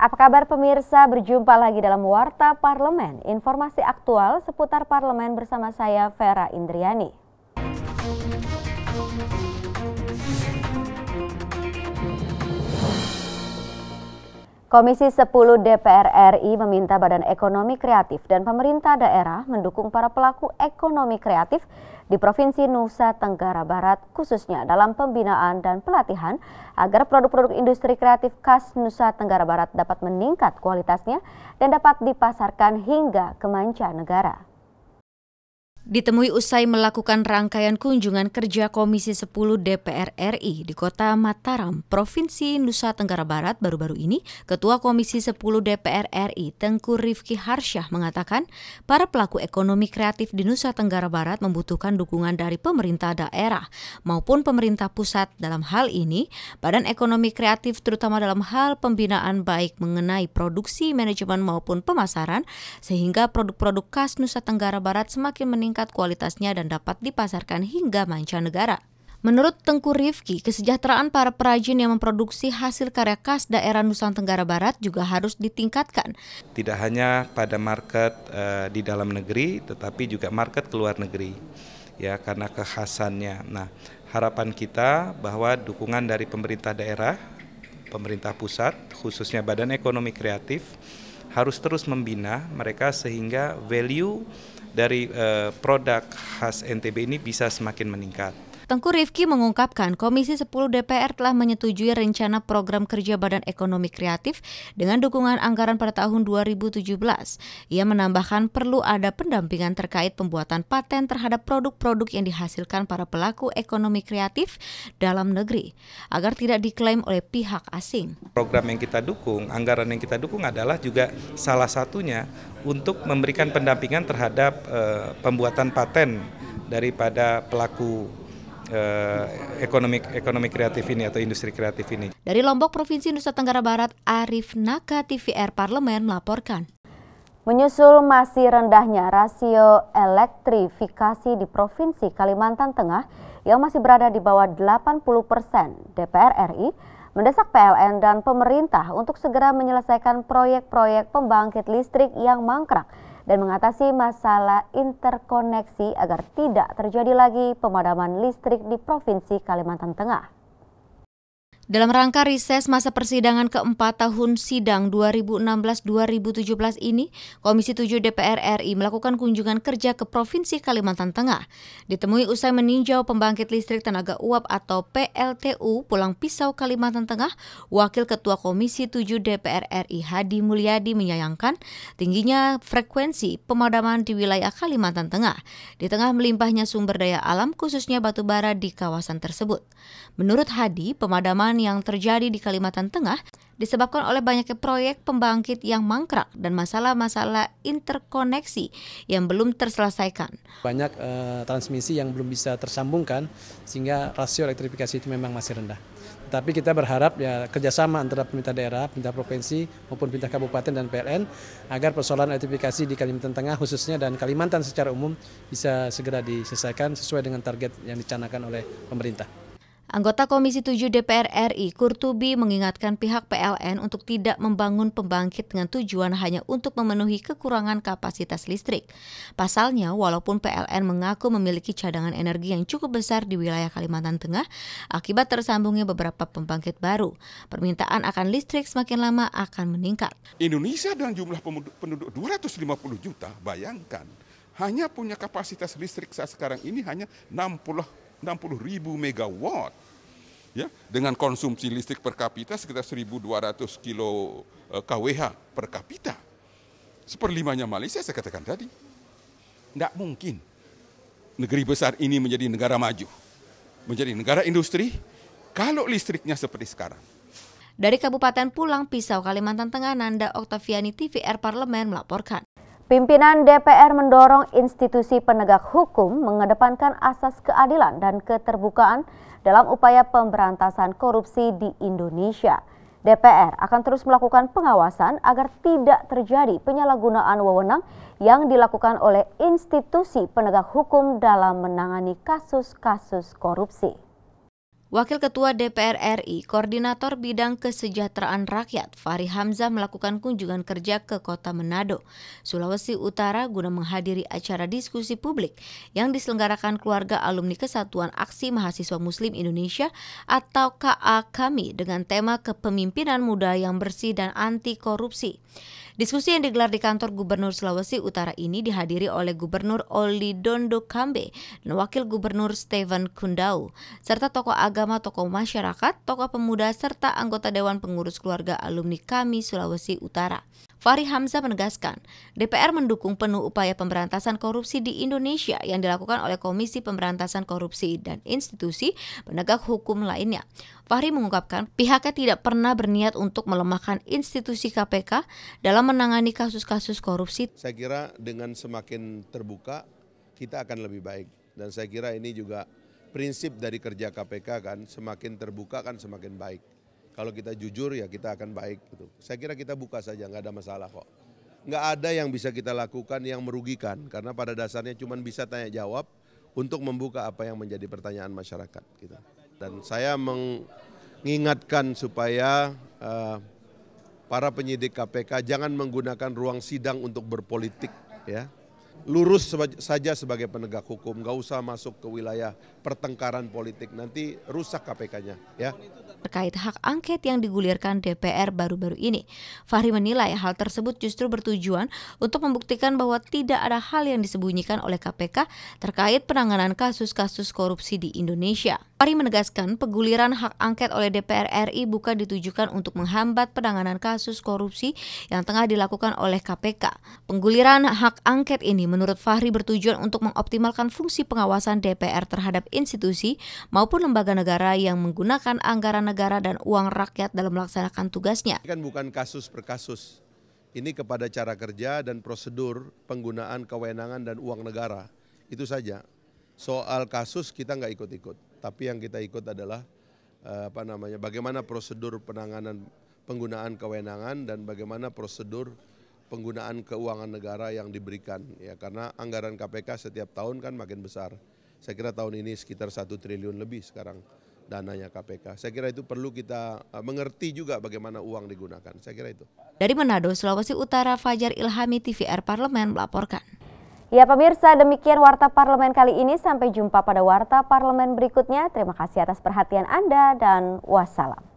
Apa kabar pemirsa? Berjumpa lagi dalam Warta Parlemen. Informasi aktual seputar parlemen bersama saya Vera Indriani. Komisi 10 DPR RI meminta Badan Ekonomi Kreatif dan pemerintah daerah mendukung para pelaku ekonomi kreatif di Provinsi Nusa Tenggara Barat khususnya dalam pembinaan dan pelatihan agar produk-produk industri kreatif khas Nusa Tenggara Barat dapat meningkat kualitasnya dan dapat dipasarkan hingga ke mancanegara. negara. Ditemui usai melakukan rangkaian kunjungan kerja Komisi 10 DPR RI di kota Mataram, Provinsi Nusa Tenggara Barat baru-baru ini, Ketua Komisi 10 DPR RI Tengku Rifki Harsyah mengatakan, para pelaku ekonomi kreatif di Nusa Tenggara Barat membutuhkan dukungan dari pemerintah daerah maupun pemerintah pusat dalam hal ini, Badan Ekonomi Kreatif terutama dalam hal pembinaan baik mengenai produksi, manajemen maupun pemasaran, sehingga produk-produk khas Nusa Tenggara Barat semakin meningkat meningkat kualitasnya dan dapat dipasarkan hingga mancanegara. Menurut Tengku Rifki, kesejahteraan para perajin yang memproduksi hasil karya khas daerah Nusa Tenggara Barat juga harus ditingkatkan. Tidak hanya pada market uh, di dalam negeri, tetapi juga market ke luar negeri, ya karena kekhasannya. Nah, harapan kita bahwa dukungan dari pemerintah daerah, pemerintah pusat, khususnya Badan Ekonomi Kreatif, harus terus membina mereka sehingga value dari eh, produk khas NTB ini bisa semakin meningkat. Tengku Rifki mengungkapkan Komisi 10 DPR telah menyetujui rencana program kerja Badan Ekonomi Kreatif dengan dukungan anggaran pada tahun 2017. Ia menambahkan perlu ada pendampingan terkait pembuatan paten terhadap produk-produk yang dihasilkan para pelaku ekonomi kreatif dalam negeri agar tidak diklaim oleh pihak asing. Program yang kita dukung, anggaran yang kita dukung adalah juga salah satunya untuk memberikan pendampingan terhadap eh, pembuatan paten daripada pelaku Eh, ekonomi ekonomi kreatif ini atau industri kreatif ini. Dari Lombok Provinsi Nusa Tenggara Barat, Arif Naka TVR Parlemen melaporkan. Menyusul masih rendahnya rasio elektrifikasi di Provinsi Kalimantan Tengah yang masih berada di bawah 80 persen, DPR RI mendesak PLN dan pemerintah untuk segera menyelesaikan proyek-proyek pembangkit listrik yang mangkrak dan mengatasi masalah interkoneksi agar tidak terjadi lagi pemadaman listrik di Provinsi Kalimantan Tengah. Dalam rangka riset masa persidangan keempat tahun sidang 2016-2017 ini, Komisi 7 DPR RI melakukan kunjungan kerja ke Provinsi Kalimantan Tengah. Ditemui usai meninjau pembangkit listrik tenaga uap atau PLTU Pulang Pisau Kalimantan Tengah, Wakil Ketua Komisi 7 DPR RI Hadi Mulyadi menyayangkan tingginya frekuensi pemadaman di wilayah Kalimantan Tengah, di tengah melimpahnya sumber daya alam khususnya batu bara di kawasan tersebut. Menurut Hadi, pemadaman yang terjadi di Kalimantan Tengah disebabkan oleh banyaknya proyek pembangkit yang mangkrak dan masalah-masalah interkoneksi yang belum terselesaikan. Banyak e, transmisi yang belum bisa tersambungkan sehingga rasio elektrifikasi itu memang masih rendah. Tapi kita berharap ya kerjasama antara pemerintah daerah, pemerintah provinsi maupun pemerintah kabupaten dan PLN agar persoalan elektrifikasi di Kalimantan Tengah khususnya dan Kalimantan secara umum bisa segera diselesaikan sesuai dengan target yang dicanakan oleh pemerintah. Anggota Komisi 7 DPR RI, Kurtubi mengingatkan pihak PLN untuk tidak membangun pembangkit dengan tujuan hanya untuk memenuhi kekurangan kapasitas listrik. Pasalnya, walaupun PLN mengaku memiliki cadangan energi yang cukup besar di wilayah Kalimantan Tengah akibat tersambungnya beberapa pembangkit baru, permintaan akan listrik semakin lama akan meningkat. Indonesia dengan jumlah penduduk 250 juta, bayangkan, hanya punya kapasitas listrik saat sekarang ini hanya 60 60 ribu megawatt. Ya, dengan konsumsi listrik per kapita sekitar 1.200 kilo eh, kWh per kapita. Seperlimanya Malaysia saya katakan tadi. Tidak mungkin negeri besar ini menjadi negara maju. Menjadi negara industri kalau listriknya seperti sekarang. Dari Kabupaten Pulang Pisau, Kalimantan Tengah, Nanda Oktaviani TVR Parlemen melaporkan. Pimpinan DPR mendorong institusi penegak hukum mengedepankan asas keadilan dan keterbukaan dalam upaya pemberantasan korupsi di Indonesia. DPR akan terus melakukan pengawasan agar tidak terjadi penyalahgunaan wewenang yang dilakukan oleh institusi penegak hukum dalam menangani kasus-kasus korupsi. Wakil Ketua DPR RI, Koordinator Bidang Kesejahteraan Rakyat, Fahri Hamzah melakukan kunjungan kerja ke kota Manado, Sulawesi Utara guna menghadiri acara diskusi publik yang diselenggarakan keluarga alumni Kesatuan Aksi Mahasiswa Muslim Indonesia atau KA Kami dengan tema kepemimpinan muda yang bersih dan anti korupsi. Diskusi yang digelar di kantor Gubernur Sulawesi Utara ini dihadiri oleh Gubernur Oli Dondo Kambe dan Wakil Gubernur Steven Kundau, serta tokoh agama, tokoh masyarakat, tokoh pemuda, serta anggota Dewan Pengurus Keluarga Alumni Kami Sulawesi Utara. Fahri Hamzah menegaskan, DPR mendukung penuh upaya pemberantasan korupsi di Indonesia yang dilakukan oleh Komisi Pemberantasan Korupsi dan institusi penegak hukum lainnya. Fahri mengungkapkan pihaknya tidak pernah berniat untuk melemahkan institusi KPK dalam menangani kasus-kasus korupsi. Saya kira dengan semakin terbuka kita akan lebih baik dan saya kira ini juga prinsip dari kerja KPK kan semakin terbuka kan semakin baik. Kalau kita jujur ya kita akan baik. Gitu. Saya kira kita buka saja, nggak ada masalah kok. Nggak ada yang bisa kita lakukan yang merugikan, karena pada dasarnya cuma bisa tanya jawab untuk membuka apa yang menjadi pertanyaan masyarakat. Gitu. Dan saya mengingatkan supaya uh, para penyidik KPK jangan menggunakan ruang sidang untuk berpolitik, ya lurus saja sebagai penegak hukum, nggak usah masuk ke wilayah pertengkaran politik, nanti rusak KPK-nya. Ya. Terkait hak angket yang digulirkan DPR baru-baru ini, Fahri menilai hal tersebut justru bertujuan untuk membuktikan bahwa tidak ada hal yang disembunyikan oleh KPK terkait penanganan kasus-kasus korupsi di Indonesia. Fahri menegaskan peguliran hak angket oleh DPR RI bukan ditujukan untuk menghambat penanganan kasus korupsi yang tengah dilakukan oleh KPK. Pengguliran hak angket ini menurut Fahri bertujuan untuk mengoptimalkan fungsi pengawasan DPR terhadap institusi maupun lembaga negara yang menggunakan anggaran negara dan uang rakyat dalam melaksanakan tugasnya. Ini kan bukan kasus per kasus. Ini kepada cara kerja dan prosedur penggunaan kewenangan dan uang negara. Itu saja. Soal kasus kita nggak ikut-ikut tapi yang kita ikut adalah eh, apa namanya bagaimana prosedur penanganan penggunaan kewenangan dan bagaimana prosedur penggunaan keuangan negara yang diberikan ya karena anggaran KPK setiap tahun kan makin besar. Saya kira tahun ini sekitar satu triliun lebih sekarang dananya KPK. Saya kira itu perlu kita eh, mengerti juga bagaimana uang digunakan. Saya kira itu. Dari Manado, Sulawesi Utara, Fajar Ilhami TVR Parlemen melaporkan. Ya pemirsa, demikian Warta Parlemen kali ini. Sampai jumpa pada Warta Parlemen berikutnya. Terima kasih atas perhatian Anda dan wassalam.